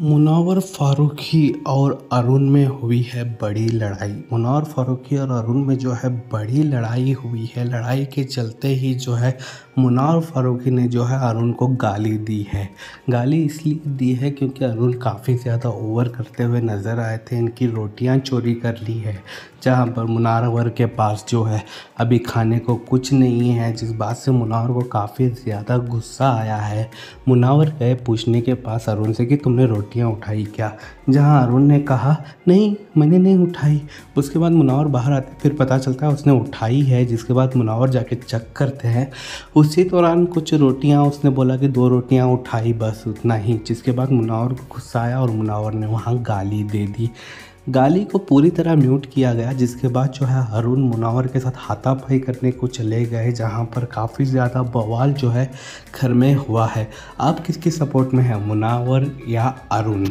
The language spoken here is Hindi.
मुनावर फारूकी और अरुण में हुई है बड़ी लड़ाई मुनावर फारूकी और अरुण में जो है बड़ी लड़ाई हुई है लड़ाई के चलते ही जो है मुनावर फारूकी ने जो है अरुण को गाली दी है गाली इसलिए दी है क्योंकि अरुण काफ़ी ज़्यादा ओवर करते हुए नज़र आए थे इनकी रोटियां चोरी कर ली है जहाँ पर मुनावर के पास जो है अभी खाने को कुछ नहीं है जिस बात से मुनावर को काफ़ी ज़्यादा गुस्सा आया है मुनावर गए पूछने के पास अरुण से कि तुमने रोटी रोटियाँ उठाई क्या जहाँ अरुण ने कहा नहीं मैंने नहीं उठाई उसके बाद मुनावर बाहर आते फिर पता चलता है उसने उठाई है जिसके बाद मुनावर जाके चेक करते हैं उसी दौरान कुछ रोटियाँ उसने बोला कि दो रोटियाँ उठाई बस उतना ही जिसके बाद मुनावर को गुस्सा आया और मुनावर ने वहाँ गाली दे दी गाली को पूरी तरह म्यूट किया गया जिसके बाद जो है हरुण मुनावर के साथ हाथापाई करने को चले गए जहां पर काफ़ी ज़्यादा बवाल जो है घर में हुआ है आप किसकी सपोर्ट में हैं मुनावर या अरुण